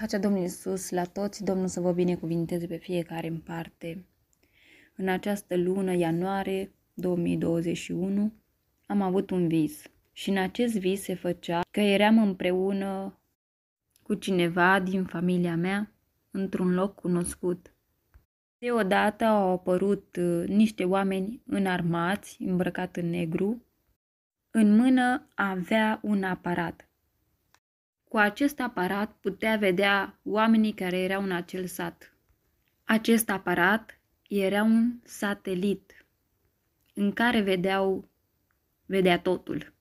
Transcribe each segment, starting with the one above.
Pacea Domnului Iisus la toți, Domnul să vă binecuvinteze pe fiecare în parte. În această lună, ianuarie 2021, am avut un vis și în acest vis se făcea că eram împreună cu cineva din familia mea într-un loc cunoscut. Deodată au apărut uh, niște oameni înarmați, îmbrăcat în negru. În mână avea un aparat cu acest aparat putea vedea oamenii care erau în acel sat. Acest aparat era un satelit în care vedeau, vedea totul.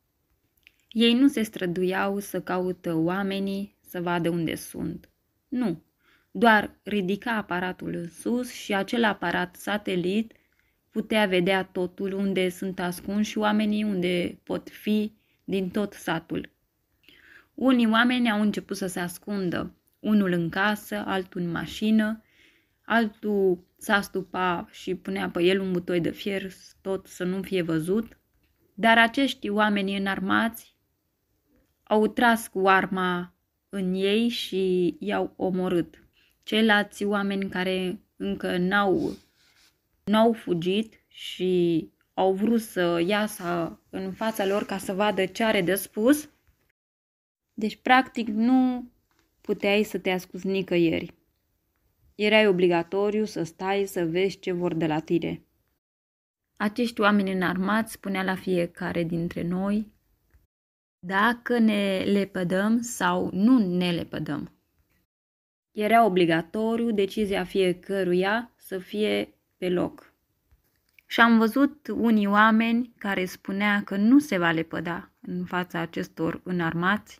Ei nu se străduiau să caută oamenii să vadă unde sunt. Nu, doar ridica aparatul în sus și acel aparat satelit putea vedea totul unde sunt ascunși oamenii, unde pot fi din tot satul. Unii oameni au început să se ascundă, unul în casă, altul în mașină, altul s-a stupa și punea pe el un butoi de fier tot să nu fie văzut, dar acești oameni înarmați au tras cu arma în ei și i-au omorât. Ceilalți oameni care încă n-au, n-au fugit și au vrut să iasă în fața lor ca să vadă ce are de spus, deci, practic, nu puteai să te ascunzi nicăieri. Erai obligatoriu să stai să vezi ce vor de la tine. Acești oameni înarmați spunea la fiecare dintre noi dacă ne lepădăm sau nu ne lepădăm. Era obligatoriu decizia fiecăruia să fie pe loc. Și am văzut unii oameni care spunea că nu se va lepăda în fața acestor înarmați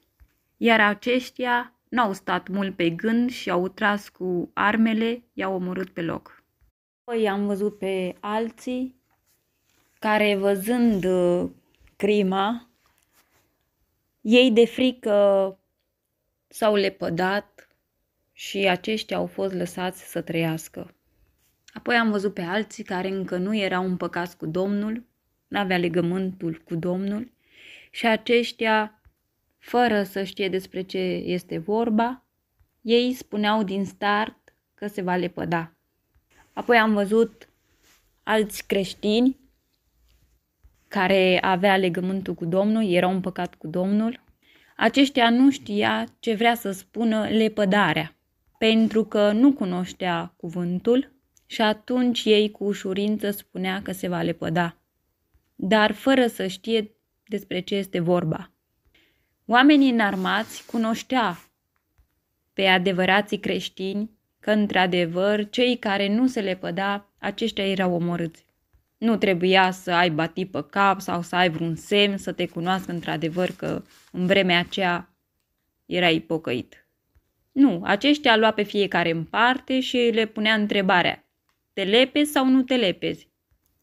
iar aceștia n-au stat mult pe gând și au tras cu armele, i-au omorât pe loc. Apoi am văzut pe alții care văzând uh, crima, ei de frică s-au lepădat și aceștia au fost lăsați să trăiască. Apoi am văzut pe alții care încă nu erau împăcați cu Domnul, n-avea legământul cu Domnul și aceștia fără să știe despre ce este vorba, ei spuneau din start că se va lepăda. Apoi am văzut alți creștini care avea legământul cu Domnul, erau împăcat cu Domnul. Aceștia nu știa ce vrea să spună lepădarea, pentru că nu cunoștea cuvântul și atunci ei cu ușurință spunea că se va lepăda, dar fără să știe despre ce este vorba oamenii înarmați cunoștea pe adevărații creștini că, într-adevăr, cei care nu se le păda, aceștia erau omorâți. Nu trebuia să ai bati pe cap sau să ai vreun semn să te cunoască într-adevăr că în vremea aceea era ipocăit. Nu, aceștia lua pe fiecare în parte și le punea întrebarea, te lepezi sau nu te lepezi?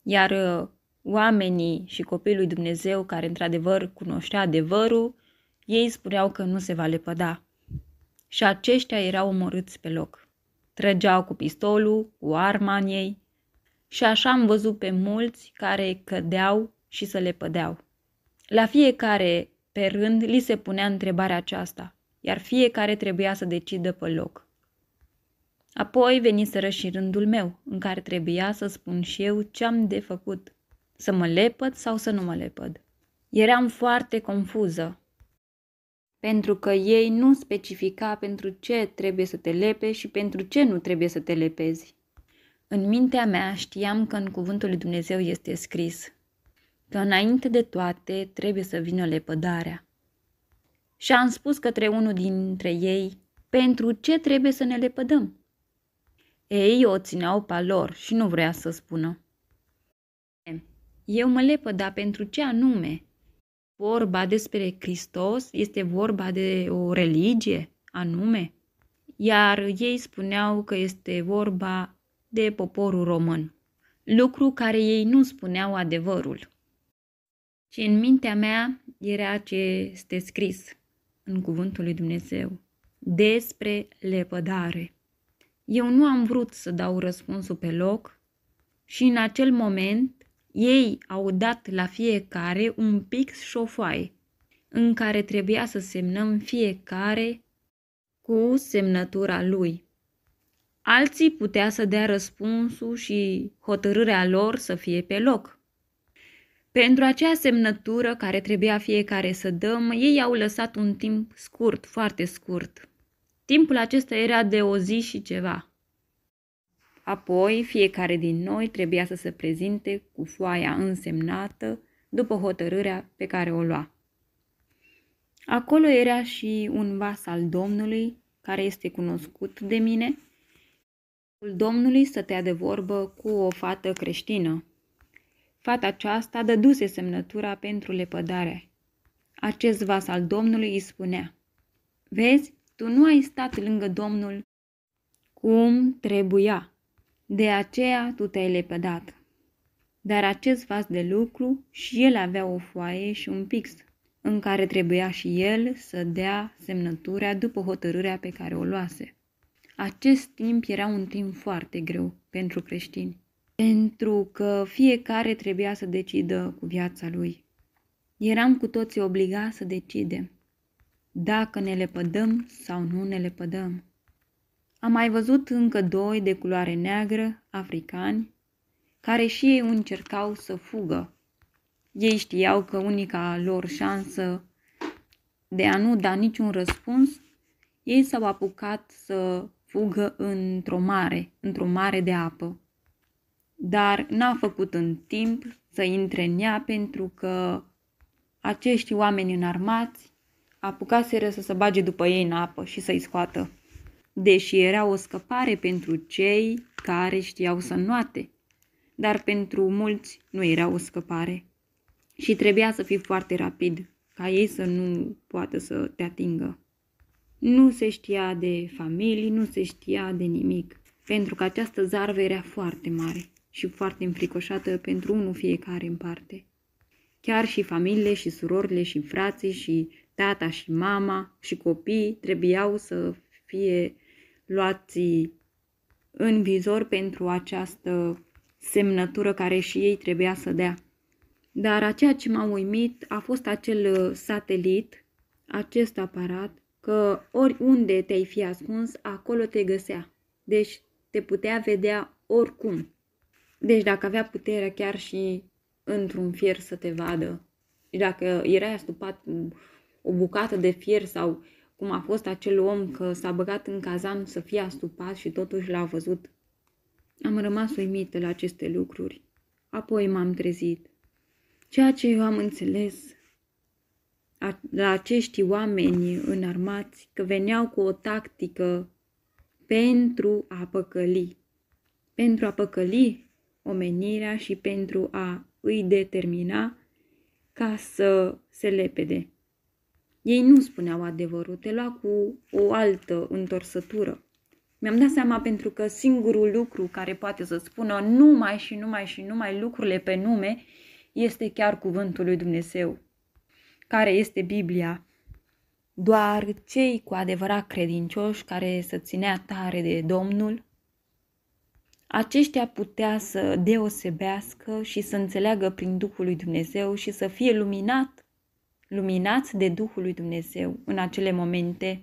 Iar uh, oamenii și copilul lui Dumnezeu care într-adevăr cunoștea adevărul, ei spuneau că nu se va lepăda. Și aceștia erau omorâți pe loc. Trăgeau cu pistolul, cu arma în ei. Și așa am văzut pe mulți care cădeau și se lepădeau. La fiecare, pe rând, li se punea întrebarea aceasta, iar fiecare trebuia să decidă pe loc. Apoi veniseră și rândul meu, în care trebuia să spun și eu ce am de făcut, să mă lepăd sau să nu mă lepăd. Eram foarte confuză, pentru că ei nu specifica pentru ce trebuie să te lepe și pentru ce nu trebuie să te lepezi. În mintea mea știam că în cuvântul lui Dumnezeu este scris că înainte de toate trebuie să vină lepădarea. Și am spus către unul dintre ei, pentru ce trebuie să ne lepădăm? Ei o țineau pa lor și nu vrea să spună. Eu mă lepăda pentru ce anume? vorba despre Hristos? Este vorba de o religie anume? Iar ei spuneau că este vorba de poporul român, lucru care ei nu spuneau adevărul. Și în mintea mea era ce este scris în cuvântul lui Dumnezeu despre lepădare. Eu nu am vrut să dau răspunsul pe loc și în acel moment ei au dat la fiecare un pix și o foaie, în care trebuia să semnăm fiecare cu semnătura lui. Alții putea să dea răspunsul și hotărârea lor să fie pe loc. Pentru acea semnătură care trebuia fiecare să dăm, ei au lăsat un timp scurt, foarte scurt. Timpul acesta era de o zi și ceva. Apoi, fiecare din noi trebuia să se prezinte cu foaia însemnată după hotărârea pe care o lua. Acolo era și un vas al Domnului, care este cunoscut de mine. Domnului stătea de vorbă cu o fată creștină. Fata aceasta dăduse semnătura pentru lepădare. Acest vas al Domnului îi spunea, Vezi, tu nu ai stat lângă Domnul cum trebuia de aceea tu te-ai lepădat. Dar acest vas de lucru și el avea o foaie și un pix, în care trebuia și el să dea semnătura după hotărârea pe care o luase. Acest timp era un timp foarte greu pentru creștini, pentru că fiecare trebuia să decidă cu viața lui. Eram cu toții obligați să decidem dacă ne lepădăm sau nu ne lepădăm. Am mai văzut încă doi de culoare neagră, africani, care și ei încercau să fugă. Ei știau că unica lor șansă de a nu da niciun răspuns, ei s-au apucat să fugă într-o mare, într-o mare de apă. Dar n-a făcut în timp să intre în ea pentru că acești oameni înarmați apucaseră să se bage după ei în apă și să-i scoată deși era o scăpare pentru cei care știau să noate, dar pentru mulți nu era o scăpare și trebuia să fii foarte rapid ca ei să nu poată să te atingă. Nu se știa de familii, nu se știa de nimic, pentru că această zarvă era foarte mare și foarte înfricoșată pentru unul fiecare în parte. Chiar și familiile și surorile și frații și tata și mama și copiii trebuiau să fie luați în vizor pentru această semnătură care și ei trebuia să dea. Dar a ceea ce m-a uimit a fost acel uh, satelit, acest aparat, că oriunde te-ai fi ascuns, acolo te găsea. Deci te putea vedea oricum. Deci dacă avea puterea chiar și într-un fier să te vadă, dacă erai astupat o bucată de fier sau cum a fost acel om că s-a băgat în cazan să fie astupat și totuși l-a văzut. Am rămas uimită la aceste lucruri. Apoi m-am trezit. Ceea ce eu am înțeles la acești oameni înarmați că veneau cu o tactică pentru a păcăli. Pentru a păcăli omenirea și pentru a îi determina ca să se lepede. Ei nu spuneau adevărul, te lua cu o altă întorsătură. Mi-am dat seama pentru că singurul lucru care poate să spună numai și numai și numai lucrurile pe nume este chiar cuvântul lui Dumnezeu, care este Biblia. Doar cei cu adevărat credincioși care să ținea tare de Domnul, aceștia putea să deosebească și să înțeleagă prin Duhul lui Dumnezeu și să fie luminat luminați de Duhul lui Dumnezeu în acele momente,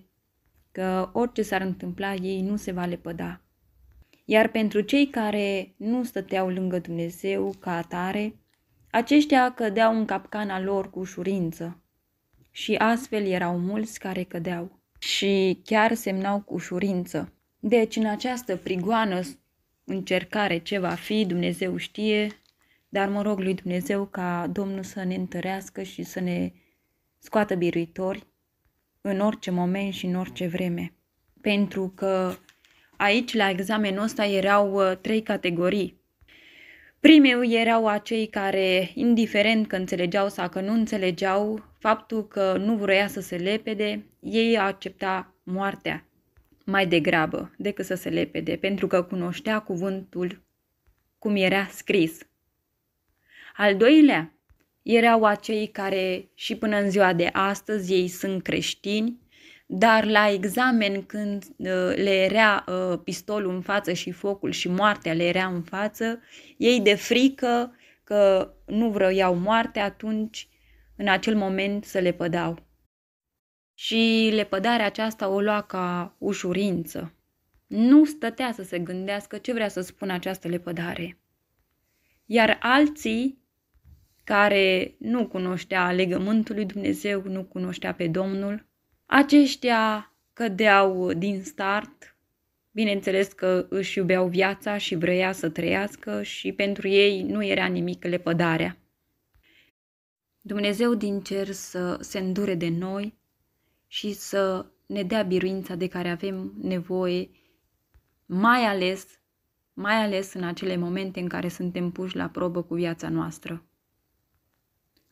că orice s-ar întâmpla, ei nu se va lepăda. Iar pentru cei care nu stăteau lângă Dumnezeu ca atare, aceștia cădeau în capcana lor cu ușurință. Și astfel erau mulți care cădeau și chiar semnau cu ușurință. Deci în această prigoană încercare ce va fi, Dumnezeu știe, dar mă rog lui Dumnezeu ca Domnul să ne întărească și să ne scoată biruitori în orice moment și în orice vreme. Pentru că aici, la examenul ăsta, erau uh, trei categorii. Primeu erau acei care, indiferent că înțelegeau sau că nu înțelegeau, faptul că nu vroia să se lepede, ei accepta moartea mai degrabă decât să se lepede, pentru că cunoștea cuvântul cum era scris. Al doilea erau acei care și până în ziua de astăzi ei sunt creștini, dar la examen când uh, le era uh, pistolul în față și focul și moartea le era în față, ei de frică că nu vreau moarte atunci, în acel moment să le pădau. Și lepădarea aceasta o lua ca ușurință. Nu stătea să se gândească ce vrea să spună această lepădare. Iar alții care nu cunoștea legământul lui Dumnezeu, nu cunoștea pe Domnul. Aceștia cădeau din start, bineînțeles că își iubeau viața și vrea să trăiască și pentru ei nu era nimic lepădarea. Dumnezeu din cer să se îndure de noi și să ne dea biruința de care avem nevoie, mai ales, mai ales în acele momente în care suntem puși la probă cu viața noastră.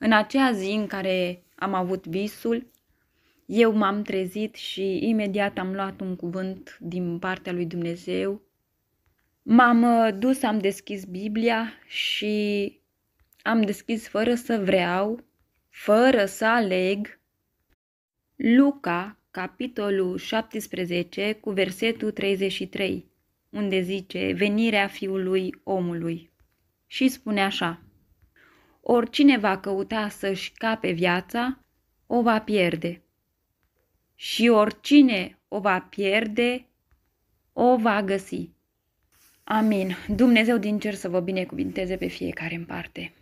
În acea zi în care am avut visul, eu m-am trezit și imediat am luat un cuvânt din partea lui Dumnezeu. M-am uh, dus, am deschis Biblia și am deschis fără să vreau, fără să aleg, Luca, capitolul 17, cu versetul 33, unde zice venirea fiului omului. Și spune așa oricine va căuta să-și cape viața, o va pierde. Și oricine o va pierde, o va găsi. Amin. Dumnezeu din cer să vă binecuvinteze pe fiecare în parte.